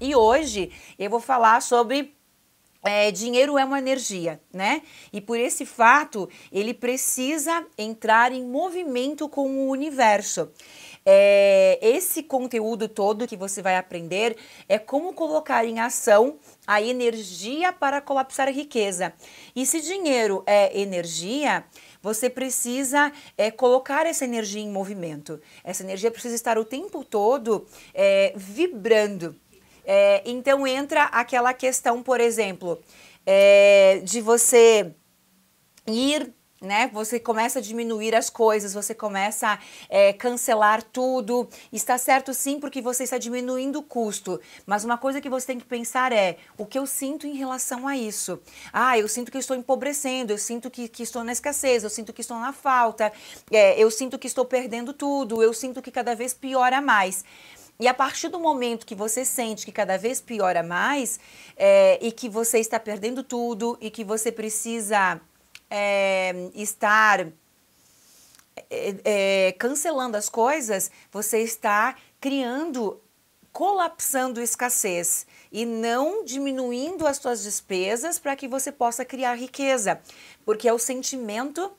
E hoje eu vou falar sobre é, dinheiro é uma energia, né? E por esse fato, ele precisa entrar em movimento com o universo. É, esse conteúdo todo que você vai aprender é como colocar em ação a energia para colapsar a riqueza. E se dinheiro é energia, você precisa é, colocar essa energia em movimento. Essa energia precisa estar o tempo todo é, vibrando. É, então entra aquela questão, por exemplo, é, de você ir né? Você começa a diminuir as coisas, você começa a é, cancelar tudo. Está certo sim, porque você está diminuindo o custo. Mas uma coisa que você tem que pensar é o que eu sinto em relação a isso. Ah, eu sinto que estou empobrecendo, eu sinto que, que estou na escassez, eu sinto que estou na falta, é, eu sinto que estou perdendo tudo, eu sinto que cada vez piora mais. E a partir do momento que você sente que cada vez piora mais é, e que você está perdendo tudo e que você precisa é, estar é, é cancelando as coisas, você está criando, colapsando escassez e não diminuindo as suas despesas para que você possa criar riqueza, porque é o sentimento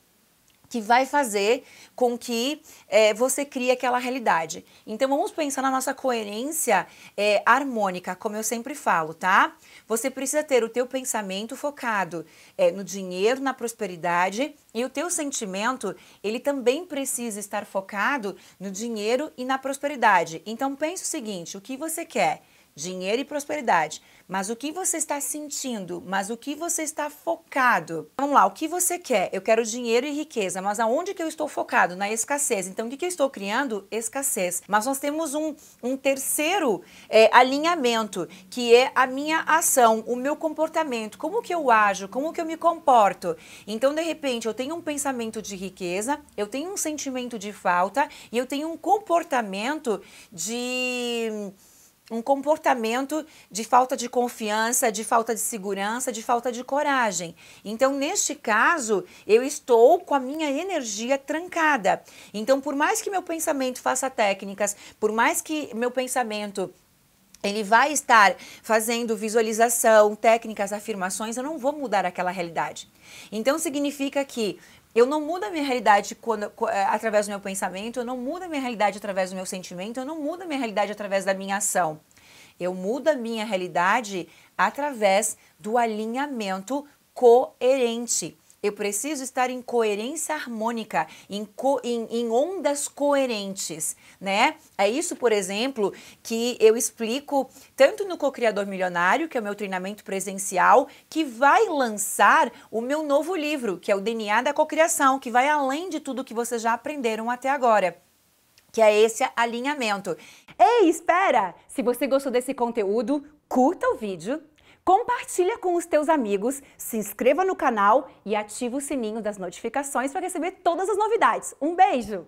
que vai fazer com que é, você crie aquela realidade. Então vamos pensar na nossa coerência é, harmônica, como eu sempre falo, tá? Você precisa ter o teu pensamento focado é, no dinheiro, na prosperidade e o teu sentimento ele também precisa estar focado no dinheiro e na prosperidade. Então pense o seguinte: o que você quer? dinheiro e prosperidade. Mas o que você está sentindo? Mas o que você está focado? Vamos lá, o que você quer? Eu quero dinheiro e riqueza, mas aonde que eu estou focado? Na escassez. Então, o que, que eu estou criando? Escassez. Mas nós temos um, um terceiro é, alinhamento, que é a minha ação, o meu comportamento, como que eu ajo, como que eu me comporto. Então, de repente, eu tenho um pensamento de riqueza, eu tenho um sentimento de falta e eu tenho um comportamento de um comportamento de falta de confiança, de falta de segurança, de falta de coragem. Então, neste caso, eu estou com a minha energia trancada. Então, por mais que meu pensamento faça técnicas, por mais que meu pensamento ele vai estar fazendo visualização, técnicas, afirmações, eu não vou mudar aquela realidade. Então significa que eu não mudo a minha realidade quando, eh, através do meu pensamento, eu não mudo a minha realidade através do meu sentimento, eu não mudo a minha realidade através da minha ação. Eu mudo a minha realidade através do alinhamento coerente eu preciso estar em coerência harmônica, em, co em, em, ondas coerentes, né? É isso, por exemplo, que eu explico tanto no Co-Criador Milionário, que é o meu treinamento presencial, que vai lançar o meu novo livro, que é o DNA da Cocriação, que vai além de tudo que vocês já aprenderam até agora que é esse alinhamento. Ei, espera! Se você gostou desse conteúdo, curta o vídeo, Compartilha com os teus amigos, se inscreva no canal e ative o sininho das notificações para receber todas as novidades. Um beijo!